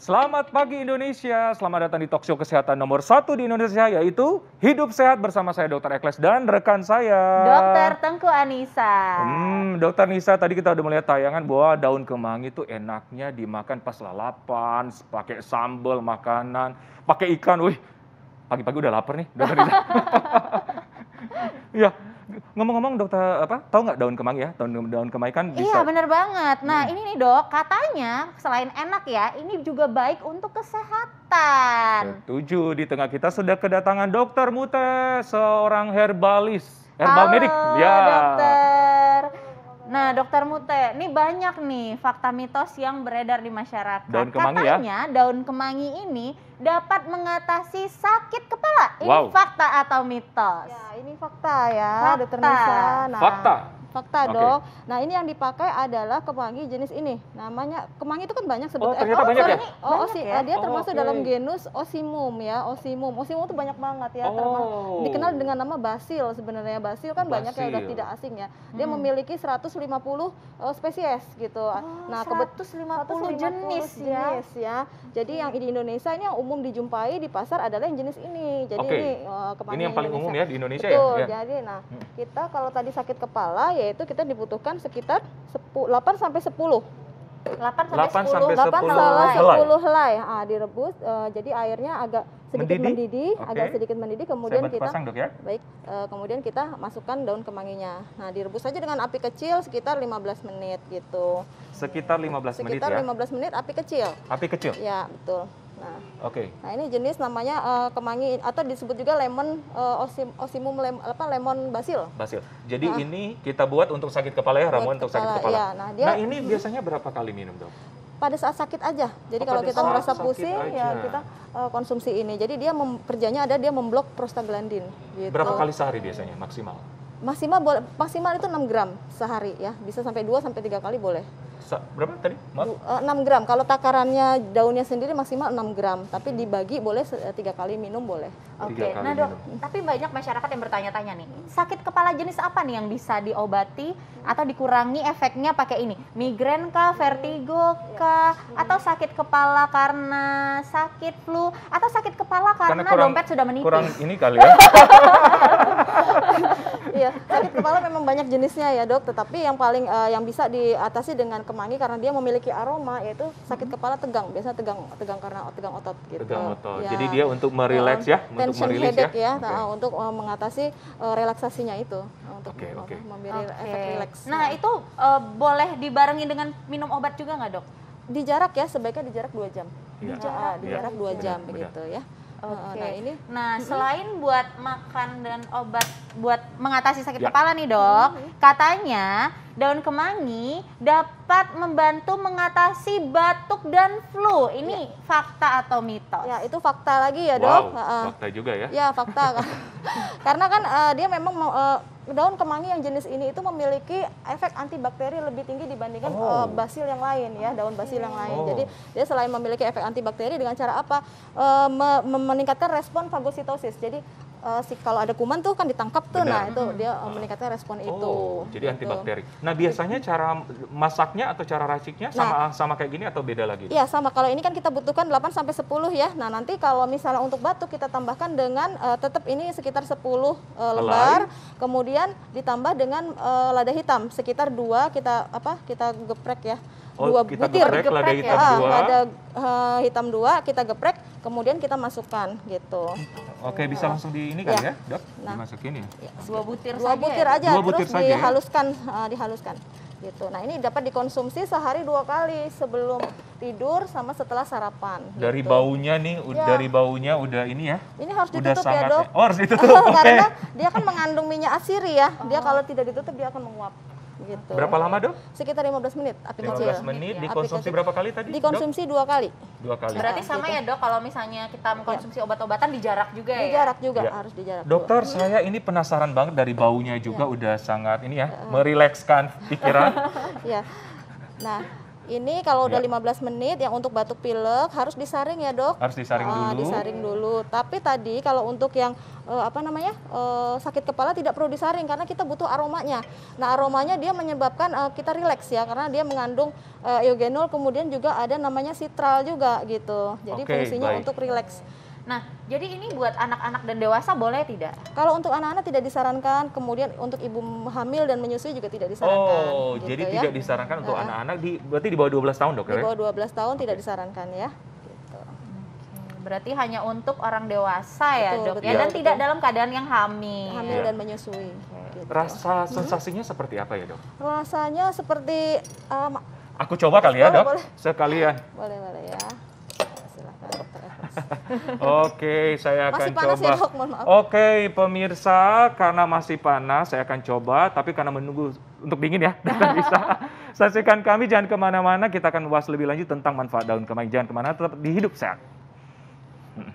Selamat pagi Indonesia, selamat datang di Talkshow kesehatan nomor satu di Indonesia yaitu Hidup Sehat bersama saya Dokter Ekles dan rekan saya Dokter Tengku Anissa. Hmm, Dokter Nisa tadi kita udah melihat tayangan bahwa daun kemangi itu enaknya dimakan pas lalapan, pakai sambal makanan, pakai ikan. Wih, pagi-pagi udah lapar nih Dokter Nisa. Iya. Ngomong-ngomong dokter apa? Tahu nggak daun kemangi ya? Daun daun kemangi kan iya, bisa. Iya benar banget. Nah hmm. ini nih dok, katanya selain enak ya, ini juga baik untuk kesehatan. Setuju. Di tengah kita sudah kedatangan dokter Mute, seorang herbalis, herbal Halo, medik. Ya. Dokter. Nah, Dokter Mute, ini banyak nih fakta mitos yang beredar di masyarakat. Daun kemangi ya? Katanya, ya? daun kemangi ini dapat mengatasi sakit kepala. Ini wow. fakta atau mitos? Ya, ini fakta ya, fakta. Dokter Nisa. Nah, fakta. Fakta okay. dong. Nah ini yang dipakai adalah kemangi jenis ini. Namanya kemangi itu kan banyak sebetulnya. Oh ternyata oh, banyak ya? Oh, oh banyak osi, ya? dia oh, termasuk oh, okay. dalam genus Osimum ya, Osimum. Osimum itu banyak banget ya. Oh. dikenal dengan nama basil sebenarnya. Basil kan basil. banyak ya udah tidak asing ya. Dia hmm. memiliki 150 uh, eh, spesies gitu. Oh, nah kebetulan 150, jenis, jenis ya. ya. Jadi yang di Indonesia ini yang umum dijumpai di pasar adalah yang jenis ini. Jadi okay. ini uh, ini yang paling Indonesia. umum ya di Indonesia ya? Betul, ya. Betul. Jadi nah hmm. kita kalau tadi sakit kepala yaitu kita dibutuhkan sekitar 10, 8 sampai 10 8 sampai 8 10 8 sampai 10 helai. helai. Ah, direbus uh, jadi airnya agak sedikit mendidih, mendidih okay. agak sedikit mendidih kemudian kita dok, ya. baik uh, kemudian kita masukkan daun kemanginya. Nah, direbus saja dengan api kecil sekitar 15 menit gitu. Sekitar 15 sekitar menit ya. Sekitar 15 menit api kecil. Api kecil. Ya, betul. Nah, oke. Okay. Nah, ini jenis namanya uh, kemangi atau disebut juga lemon uh, osim, osimum lem, apa lemon basil. Basil. Jadi nah, ini kita buat untuk sakit kepala ya, ramuan untuk sakit kepala. Ya, nah, dia, nah, ini biasanya berapa kali minum, Dok? Pada saat sakit aja. Jadi oh, kalau kita merasa pusing ya aja. ya kita uh, konsumsi ini. Jadi dia mem, kerjanya ada dia memblok prostaglandin gitu. Berapa kali sehari biasanya maksimal? Maksimal maksimal itu 6 gram sehari ya. Bisa sampai 2 sampai 3 kali boleh berapa tadi? Maaf. Eh, gram. Kalau takarannya daunnya sendiri maksimal 6 gram, tapi dibagi boleh eh, tiga kali minum boleh. Oke. Okay. Nah, Dok, minum. tapi banyak masyarakat yang bertanya-tanya nih, sakit kepala jenis apa nih yang bisa diobati atau dikurangi efeknya pakai ini? Migrain kah, vertigo kah, atau sakit kepala karena sakit flu atau sakit kepala karena, karena kurang, dompet sudah menipis? Kurang ini kali ya. iya, sakit kepala memang banyak jenisnya ya, Dok, tetapi yang paling uh, yang bisa diatasi dengan kemangi karena dia memiliki aroma yaitu sakit hmm. kepala tegang, biasanya tegang tegang karena tegang otot gitu. Tegang otot. Ya. Jadi dia untuk merileks ya, untuk merileks ya. ya okay. nah, untuk uh, mengatasi uh, relaksasinya itu nah, untuk okay, okay. memberi okay. efek rileks. Nah, iya. itu uh, boleh dibarengi dengan minum obat juga nggak, Dok? Di jarak ya, sebaiknya di jarak 2 jam. Ya. Di jarak, ya. jam benar, begitu ya. Oke. Okay. Nah, ini Nah, selain buat makan dan obat buat mengatasi sakit ya. kepala nih, Dok. Mm-hmm. Katanya daun kemangi dapat membantu mengatasi batuk dan flu. Ini ya. fakta atau mitos? Ya, itu fakta lagi ya, Dok. Wow, uh, fakta juga ya. Ya, fakta. Karena kan uh, dia memang uh, daun kemangi yang jenis ini itu memiliki efek antibakteri lebih tinggi dibandingkan oh. uh, basil yang lain ya, daun basil yang lain. Oh. Jadi dia selain memiliki efek antibakteri dengan cara apa? Uh, me meningkatkan respon fagositosis. Jadi uh, si kalau ada kuman tuh kan ditangkap tuh nah, Benar. nah itu dia uh, eh, meningkatkan respon oh, itu jadi gitu. antibakteri nah biasanya gitu. cara masaknya atau cara raciknya nah. sama nah, sama kayak gini atau beda lagi Iya sama kalau ini kan kita butuhkan 8 sampai sepuluh ya nah nanti kalau misalnya untuk batuk kita tambahkan dengan uh, eh, tetap ini sekitar 10 uh, lembar kemudian ditambah dengan uh, lada hitam sekitar dua kita apa kita geprek ya oh, dua kita butir geprek, geprek lada ya. hitam ya. dua lada uh, eh, hitam dua kita geprek kemudian kita masukkan gitu oke bisa langsung di ini ya. kali ya, ya dok nah, dimasukin ya. ya, dua butir dua saja butir aja dua butir terus saja dihaluskan ya? uh, dihaluskan gitu. Nah ini dapat dikonsumsi sehari dua kali sebelum tidur sama setelah sarapan. Dari gitu. baunya nih, ya. dari baunya udah ini ya? Ini harus udah ditutup sangat, ya dok. Oh harus ditutup. Karena dia kan mengandung minyak asiri ya. Dia oh. kalau tidak ditutup dia akan menguap. Gitu. Berapa lama dok? Sekitar 15 menit api 15 kecil. 15 menit ya. dikonsumsi api berapa kali tadi? Dikonsumsi dua kali. Dua kali. Berarti sama gitu. ya dok kalau misalnya kita iya. mengkonsumsi ya. obat-obatan dijarak juga ya? ya? Dijarak juga ya. harus jarak. Dokter juga. saya ini penasaran banget dari baunya juga ya. udah sangat ini ya uh. merilekskan pikiran. ya. Nah ini kalau udah ya. 15 menit yang untuk batuk pilek harus disaring ya, Dok. Harus disaring ah, dulu. disaring dulu. Tapi tadi kalau untuk yang uh, apa namanya? Uh, sakit kepala tidak perlu disaring karena kita butuh aromanya. Nah, aromanya dia menyebabkan uh, kita rileks ya karena dia mengandung uh, eugenol kemudian juga ada namanya citral juga gitu. Jadi okay, fungsinya baik. untuk rileks. Nah, jadi ini buat anak-anak dan dewasa boleh tidak? Kalau untuk anak-anak tidak disarankan, kemudian untuk ibu hamil dan menyusui juga tidak disarankan. Oh, gitu jadi ya. tidak disarankan untuk anak-anak uh, di berarti di bawah 12 tahun, Dok, Di ya? bawah 12 tahun okay. tidak disarankan ya. Gitu. Berarti hanya untuk orang dewasa ya, Dok. Ya? Betul, ya dan betul. tidak dalam keadaan yang hamil. Hamil ya. dan menyusui. Gitu. Rasa mhm. sensasinya hmm. seperti apa ya, Dok? Rasanya seperti um, Aku coba kali ya, oh, Dok. Boleh. Sekalian. Boleh, boleh ya. Oke, saya akan masih panas ya, coba. Ya, dok, mohon maaf. Oke, pemirsa, karena masih panas, saya akan coba. Tapi karena menunggu untuk dingin ya, tidak bisa. Saksikan kami, jangan kemana-mana. Kita akan bahas lebih lanjut tentang manfaat daun kemangi. Jangan kemana-mana, tetap di sehat. Hmm.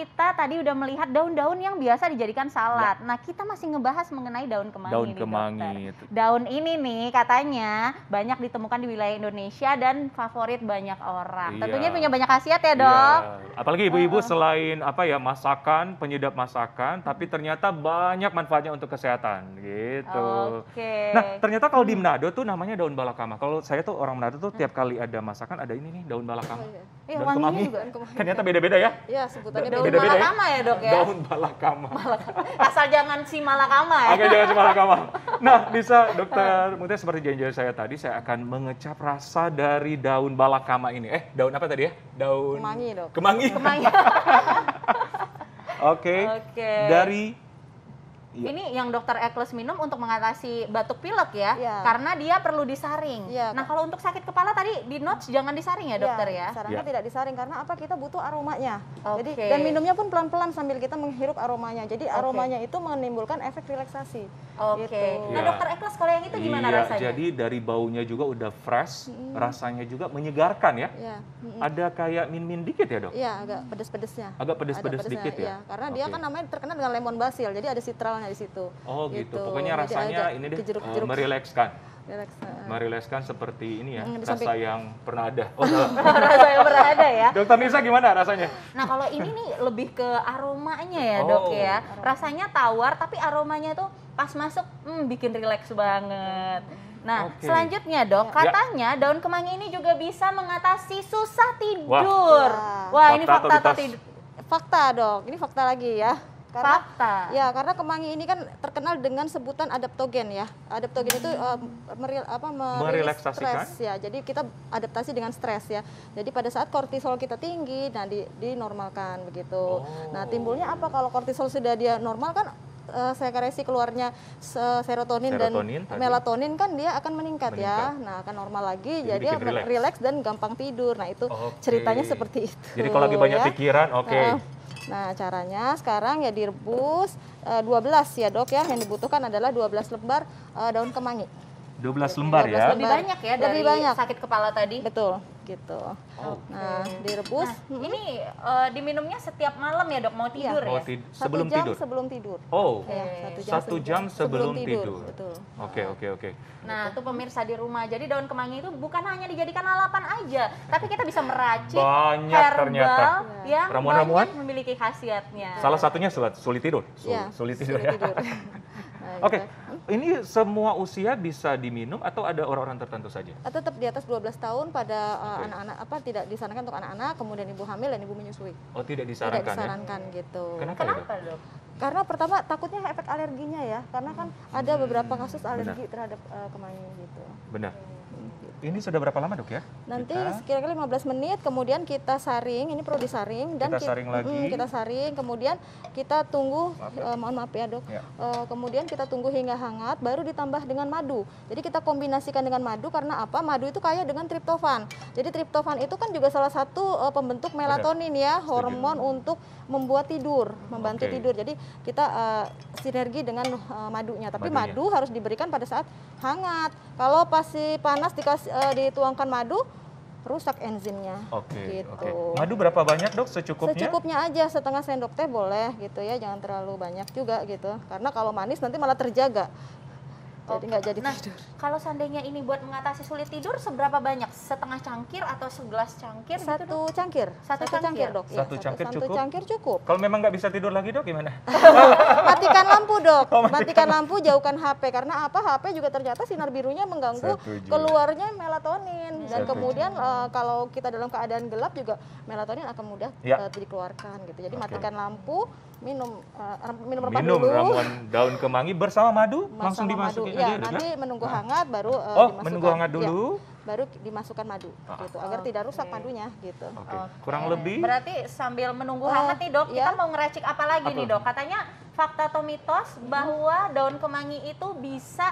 kita tadi udah melihat daun-daun yang biasa dijadikan salad. Ya. Nah, kita masih ngebahas mengenai daun kemangi. Daun kemangi. itu. Daun ini nih katanya banyak ditemukan di wilayah Indonesia dan favorit banyak orang. Iya. Tentunya punya banyak khasiat ya, Dok. Iya. Apalagi ibu-ibu uh. selain apa ya masakan, penyedap masakan, tapi ternyata banyak manfaatnya untuk kesehatan gitu. Oke. Okay. Nah, ternyata kalau di Manado tuh namanya daun balakama. Kalau saya tuh orang Manado tuh tiap kali ada masakan ada ini nih daun balakama. Oh, iya. iya daun wanginya kemangi. juga. Kan kemangi. Ternyata beda-beda ya. Iya, sebutannya daun beda-beda ya? Malakama ya dok ya? Daun malakama balakama. Asal jangan si malakama ya. Oke, jangan si malakama. Nah, bisa dokter Mutia seperti janji saya tadi, saya akan mengecap rasa dari daun balakama ini. Eh, daun apa tadi ya? Daun... Kemangi dok. Kemangi. Kemangi. Oke. okay. okay. Dari Iya. Ini yang dokter Ekles minum untuk mengatasi batuk pilek ya, iya. karena dia perlu disaring. Iya. nah, kalau untuk sakit kepala tadi di notes jangan disaring ya, iya, dokter ya. ya? Sarannya iya. tidak disaring karena apa? Kita butuh aromanya. Okay. Jadi dan minumnya pun pelan-pelan sambil kita menghirup aromanya. Jadi aromanya okay. itu menimbulkan efek relaksasi. Oke. Okay. Gitu. Iya. Nah, dokter Ekles kalau yang itu gimana iya, rasanya? jadi dari baunya juga udah fresh, hmm. rasanya juga menyegarkan ya. Hmm. Ada kayak min-min dikit ya, Dok? Iya, agak pedes-pedesnya. Agak pedes-pedes dikit ya. Iya. Karena okay. dia kan namanya terkenal dengan lemon basil. Jadi ada citral awalnya di situ. Oh gitu. gitu. Pokoknya Jadi rasanya ini deh Uh, merilekskan. Eh, eh. Merilekskan seperti ini ya, hmm, rasa samping. yang pernah ada. Oh, rasa yang pernah ada ya. Dokter Nisa gimana rasanya? Nah kalau ini nih lebih ke aromanya ya oh. dok ya. Rasanya tawar tapi aromanya tuh pas masuk hmm, bikin rileks banget. Nah, okay. selanjutnya dok, ya. katanya daun kemangi ini juga bisa mengatasi susah tidur. Wah, Wah. fakta ini fakta tidur? Fakta dok, ini fakta lagi ya. Karena, Fakta. Ya, karena kemangi ini kan terkenal dengan sebutan adaptogen ya. Adaptogen hmm. itu uh, meril, apa merilaksasikan stres ya. Jadi kita adaptasi dengan stres ya. Jadi pada saat kortisol kita tinggi, nah dinormalkan begitu. Oh. Nah, timbulnya apa kalau kortisol sudah dia normal kan uh, sekresi keluarnya serotonin, serotonin dan tadi. melatonin kan dia akan meningkat, ya. meningkat ya. Nah, akan normal lagi jadi, jadi dia relax. relax dan gampang tidur. Nah, itu okay. ceritanya seperti itu. Jadi kalau lagi banyak ya. pikiran, oke. Okay. Nah, caranya sekarang ya direbus e, eh, 12 ya, Dok ya. Yang dibutuhkan adalah 12 lembar e, daun kemangi. 12 lembar 12 ya. Lembar. Lebih banyak ya Lebih dari banyak. sakit kepala tadi. Betul gitu. Oh. Nah, direbus. Nah, Ini uh, diminumnya setiap malam ya, Dok, mau iya. tidur ya? Oh, tid satu sebelum jam tidur. sebelum tidur. Oh. Okay. Iya, satu jam, satu jam sebelum, sebelum tidur. Oke, oke, oke. Nah, itu pemirsa di rumah. Jadi daun kemangi itu bukan hanya dijadikan lalapan aja, tapi kita bisa meracik banyak herbal ternyata. yang iya. ramuan-ramuan memiliki khasiatnya. Salah satunya sulit, tidur. Sul ya, sulit tidur sulit ya. Tidur. oke. Okay. Nah, gitu. Ini semua usia bisa diminum atau ada orang-orang tertentu saja? Eh, tetap di atas 12 tahun pada eh, anak-anak okay. apa tidak disarankan untuk anak-anak, kemudian ibu hamil dan ibu menyusui. Oh, tidak disarankan. Tidak disarankan ya? gitu. Kenapa, Kenapa ya, dok? Karena pertama takutnya efek alerginya ya, karena kan ada beberapa kasus alergi Benar. terhadap uh, eh, kemangi gitu. Benar. Hmm. Ini sudah berapa lama dok ya? Nanti kira-kira 15 menit, kemudian kita saring, ini perlu disaring dan kita, kita saring lagi. Hmm, kita saring, kemudian kita tunggu, maaf, uh, mohon maaf ya dok. Ya. Uh, kemudian kita tunggu hingga hangat, baru ditambah dengan madu. Jadi kita kombinasikan dengan madu karena apa? Madu itu kaya dengan triptofan. Jadi triptofan itu kan juga salah satu uh, pembentuk melatonin ya, hormon untuk membuat tidur, membantu okay. tidur. Jadi kita uh, sinergi dengan uh, madunya. Tapi Madunya. madu harus diberikan pada saat hangat. Kalau pasti panas dikasih uh, dituangkan madu rusak enzimnya. Oke. Okay, gitu. Okay. Madu berapa banyak dok secukupnya? Secukupnya aja setengah sendok teh boleh gitu ya, jangan terlalu banyak juga gitu. Karena kalau manis nanti malah terjaga. Jadi nggak jadi nah, tidur. Kalau seandainya ini buat mengatasi sulit tidur, seberapa banyak? Setengah cangkir atau segelas cangkir? Gitu, satu gitu, cangkir. Satu, satu cangkir. cangkir dok. Iya, satu, ya, cangkir cukup. Satu cangkir cukup. Kalau memang nggak bisa tidur lagi dok gimana? matikan lampu dok oh, matikan, matikan lampu jauhkan HP karena apa HP juga ternyata sinar birunya mengganggu Setuju. keluarnya melatonin dan Setuju. kemudian uh, kalau kita dalam keadaan gelap juga melatonin akan mudah ya. uh, dikeluarkan gitu jadi okay. matikan lampu minum uh, minum minum dulu. ramuan daun kemangi bersama madu bersama langsung dimasukin madu. Ya, aja nanti ya? menunggu nah. hangat baru uh, oh dimasukkan. menunggu hangat dulu ya baru dimasukkan madu ah. gitu agar okay. tidak rusak madunya gitu. Okay. Kurang lebih. Berarti sambil menunggu oh, hangat nih dok, ya. kita mau ngeracik apa lagi apa? nih dok? Katanya fakta atau mitos bahwa daun kemangi itu bisa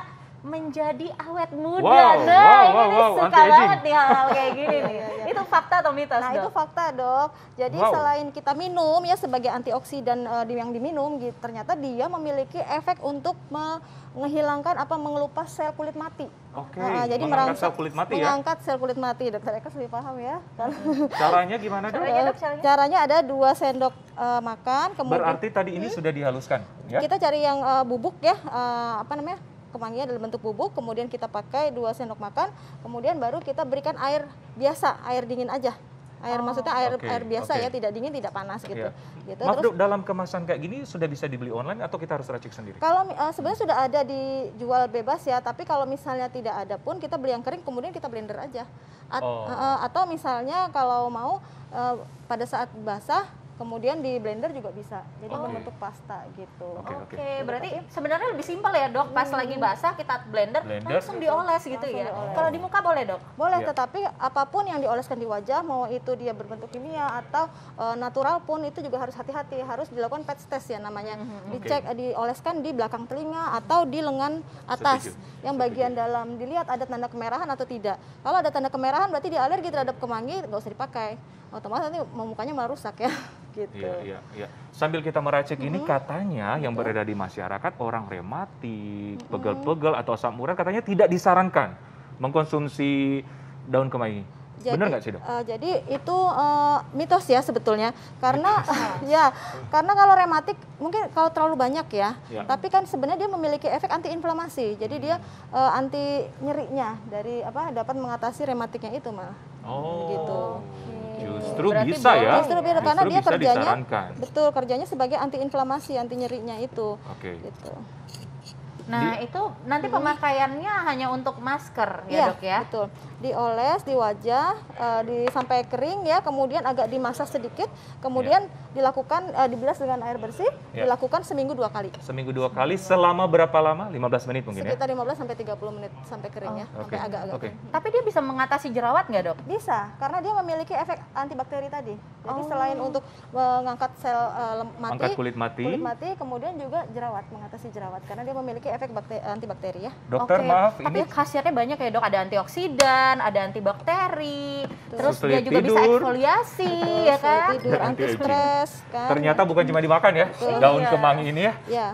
menjadi awet muda. Wow, nah, wow, ini wow, wow, suka banget nih hal-hal kayak gini nih. Iya, iya, iya. itu fakta atau mitos? Nah, dok? itu fakta, Dok. Jadi wow. selain kita minum ya sebagai antioksidan uh, yang diminum gitu, ternyata dia memiliki efek untuk menghilangkan apa mengelupas sel kulit mati. Oke. Okay. Nah, jadi merangsang. sel kulit mati ya? mengangkat ya. sel kulit mati, Dokter Eka lebih paham ya. Caranya gimana, Dok? Caranya, dok, caranya? caranya ada dua sendok uh, makan, kemudian Berarti tadi ini hmm, sudah dihaluskan ya. Kita cari yang uh, bubuk ya, uh, apa namanya? kemanginya dalam bentuk bubuk, kemudian kita pakai 2 sendok makan, kemudian baru kita berikan air biasa, air dingin aja. Air oh, maksudnya air oh, okay, air biasa okay. ya, tidak dingin, tidak panas gitu. Yeah. Gitu. Maaf, Terus dalam kemasan kayak gini sudah bisa dibeli online atau kita harus racik sendiri? Kalau uh, sebenarnya sudah ada dijual bebas ya, tapi kalau misalnya tidak ada pun kita beli yang kering kemudian kita blender aja. At, oh. uh, atau misalnya kalau mau uh, pada saat basah kemudian di blender juga bisa jadi okay. membentuk pasta gitu oke okay, okay. okay, berarti iya, sebenarnya lebih simpel ya dok pas hmm. lagi basah kita blender, blender langsung gitu. dioles gitu langsung ya dioles. kalau di muka boleh dok boleh ya. tetapi apapun yang dioleskan di wajah mau itu dia berbentuk kimia atau uh, natural pun itu juga harus hati-hati harus dilakukan pet test ya namanya mm dicek okay. dioleskan di belakang telinga atau di lengan atas Setuju. yang bagian dalam dilihat ada tanda kemerahan atau tidak kalau ada tanda kemerahan berarti dia alergi terhadap kemangi nggak usah dipakai otomatis nanti mukanya malah rusak ya gitu. Iya, iya, iya. Sambil kita meracik mm-hmm. ini katanya yang beredar gitu. berada di masyarakat orang rematik, mm-hmm. pegel-pegel atau asam urat katanya tidak disarankan mengkonsumsi daun kemangi. Jadi, Benar nggak sih dok? Uh, jadi itu uh, mitos ya sebetulnya karena ya karena kalau rematik mungkin kalau terlalu banyak ya, ya. tapi kan sebenarnya dia memiliki efek antiinflamasi jadi dia uh, anti nyerinya dari apa dapat mengatasi rematiknya itu malah. Oh. Gitu. Justru Berarti bisa ya. Justru bisa karena dia bisa kerjanya disarankan. betul kerjanya sebagai antiinflamasi, anti nyerinya itu. Oke. Okay. Gitu. Nah, Di, itu nanti hmm. pemakaiannya hmm. hanya untuk masker ya, ya Dok ya. betul dioles di wajah e, di sampai kering ya kemudian agak dimasak sedikit kemudian yeah. dilakukan e, dibilas dengan air bersih yeah. dilakukan seminggu dua kali seminggu dua kali selama berapa lama 15 menit mungkin ya? sekitar ya? 15 sampai 30 menit sampai kering ya, oh. ya okay. sampai agak-agak okay. Kering. tapi dia bisa mengatasi jerawat nggak dok bisa karena dia memiliki efek antibakteri tadi jadi oh. selain untuk mengangkat sel e, mati Angkat kulit mati kulit mati kemudian juga jerawat mengatasi jerawat karena dia memiliki efek bakteri, antibakteri ya dokter okay. maaf tapi ini... khasiatnya banyak ya dok ada antioksidan kan, ada antibakteri, terus Sulit dia juga tidur. bisa eksfoliasi ya kan. Tidur, anti stres kan. Ternyata bukan cuma dimakan ya, Betul. daun iya. kemangi ini ya. Iya.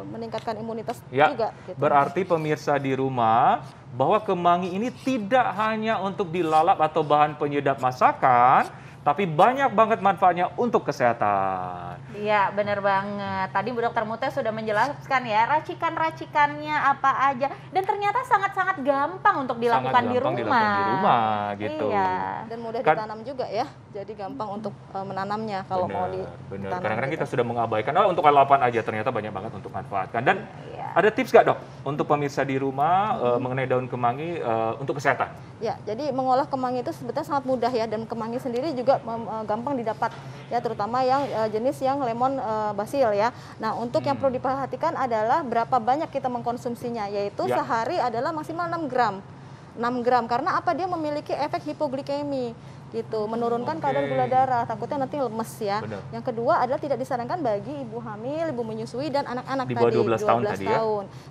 meningkatkan imunitas ya, juga. Gitu. Berarti pemirsa di rumah bahwa kemangi ini tidak hanya untuk dilalap atau bahan penyedap masakan, tapi banyak banget manfaatnya untuk kesehatan. Iya, bener banget. Tadi Bu Dokter Mute sudah menjelaskan ya racikan-racikannya apa aja dan ternyata sangat-sangat gampang untuk dilakukan sangat gampang di rumah. Dilakukan di rumah iya. gitu. Iya. Dan mudah kan, ditanam juga ya. Jadi gampang untuk e, menanamnya kalau bener, mau di. Bener. Kadang-kadang gitu. kita sudah mengabaikan oh untuk lalapan aja ternyata banyak banget untuk manfaatkan dan ada tips nggak dok untuk pemirsa di rumah hmm. uh, mengenai daun kemangi uh, untuk kesehatan? Ya, jadi mengolah kemangi itu sebetulnya sangat mudah ya dan kemangi sendiri juga uh, gampang didapat ya terutama yang uh, jenis yang lemon uh, basil ya. Nah untuk hmm. yang perlu diperhatikan adalah berapa banyak kita mengkonsumsinya yaitu ya. sehari adalah maksimal 6 gram. 6 gram karena apa dia memiliki efek hipoglikemi gitu menurunkan okay. kadar gula darah takutnya nanti lemes ya Benar. yang kedua adalah tidak disarankan bagi ibu hamil ibu menyusui dan anak-anak di bawah 12, 12 tahun, tadi ya?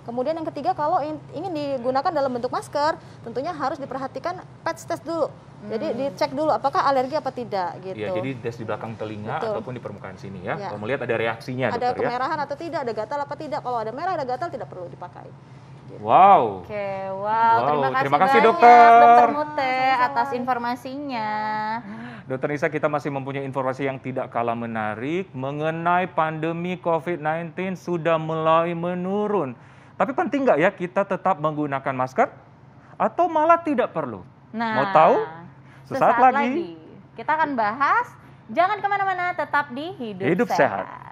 kemudian yang ketiga kalau ingin digunakan dalam bentuk masker tentunya harus diperhatikan pet test dulu Hmm. Jadi dicek dulu apakah alergi apa tidak iya, gitu. Iya, jadi tes di belakang telinga Betul. ataupun di permukaan sini ya. ya. Kalau melihat ada reaksinya ada dokter ya. kemerahan ya? atau tidak, ada gatal apa tidak. Kalau ada merah ada gatal tidak perlu dipakai. Gitu. Wow. Oke, wow. wow. Terima kasih, Terima kasih dokter. Dokter Mute atas informasinya. Dokter Nisa, kita masih mempunyai informasi yang tidak kalah menarik mengenai pandemi COVID-19 sudah mulai menurun. Tapi penting nggak ya kita tetap menggunakan masker atau malah tidak perlu? Nah, Mau tahu? Sesaat, sesaat lagi. lagi kita akan bahas. Jangan kemana-mana, tetap di hidup, hidup sehat. sehat.